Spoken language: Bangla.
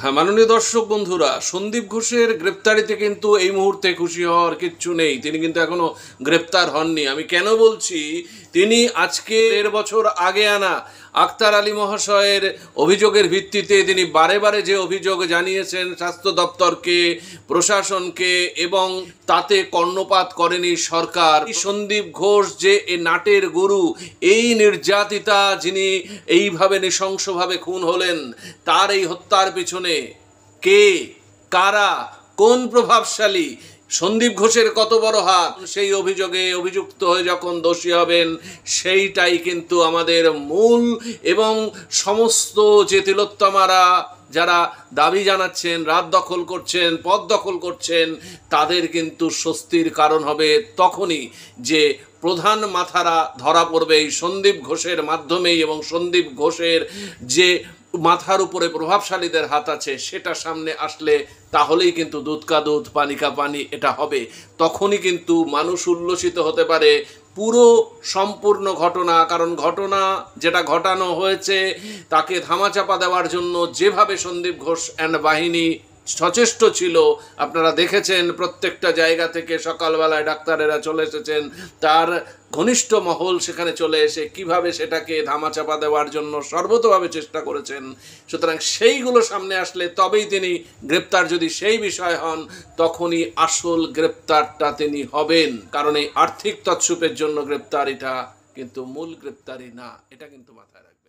হ্যাঁ মাননীয় দর্শক বন্ধুরা সন্দীপ ঘোষের গ্রেপ্তারিতে কিন্তু এই মুহূর্তে খুশি হওয়ার কিচ্ছু নেই তিনি কিন্তু এখনো গ্রেপ্তার হননি আমি কেন বলছি তিনি আজকে দেড় বছর আগে আনা আক্তার আলী মহাশয়ের অভিযোগের ভিত্তিতে তিনি বারে বারে যে অভিযোগ জানিয়েছেন স্বাস্থ্য দপ্তরকে প্রশাসনকে এবং তাতে কর্ণপাত করেনি সরকার সন্দীপ ঘোষ যে এ নাটের গুরু এই নির্যাতিতা যিনি এইভাবে নৃশংসভাবে খুন হলেন তার এই হত্যার পিছনে পিছনে কে কারা কোন প্রভাবশালী সন্দীপ ঘোষের কত বড় হাত সেই অভিযোগে অভিযুক্ত হয়ে যখন দোষী হবেন সেইটাই কিন্তু আমাদের মূল এবং সমস্ত যে তিলোত্তমারা যারা দাবি জানাচ্ছেন রাত দখল করছেন পথ দখল করছেন তাদের কিন্তু স্বস্তির কারণ হবে তখনই যে প্রধান মাথারা ধরা পড়বে এই সন্দীপ ঘোষের মাধ্যমেই এবং সন্দীপ ঘোষের যে মাথার উপরে প্রভাবশালীদের হাত আছে সেটা সামনে আসলে তাহলেই কিন্তু দুধ কা দুধ পানিকা পানি এটা হবে তখনই কিন্তু মানুষ উল্লসিত হতে পারে পুরো সম্পূর্ণ ঘটনা কারণ ঘটনা যেটা ঘটানো হয়েছে তাকে ধামাচাপা দেওয়ার জন্য যেভাবে সন্দীপ ঘোষ অ্যান্ড বাহিনী সচেষ্ট ছিল আপনারা দেখেছেন প্রত্যেকটা জায়গা থেকে সকালবেলায় ডাক্তারেরা চলে এসেছেন তার ঘনিষ্ঠ মহল সেখানে চলে এসে কিভাবে সেটাকে ধামাচাপা দেওয়ার জন্য সর্বতভাবে চেষ্টা করেছেন সুতরাং সেইগুলো সামনে আসলে তবেই তিনি গ্রেপ্তার যদি সেই বিষয় হন তখনই আসল গ্রেপ্তারটা তিনি হবেন কারণ এই আর্থিক তৎসুপের জন্য গ্রেপ্তার এটা কিন্তু মূল গ্রেপ্তারি না এটা কিন্তু মাথায় রাখবেন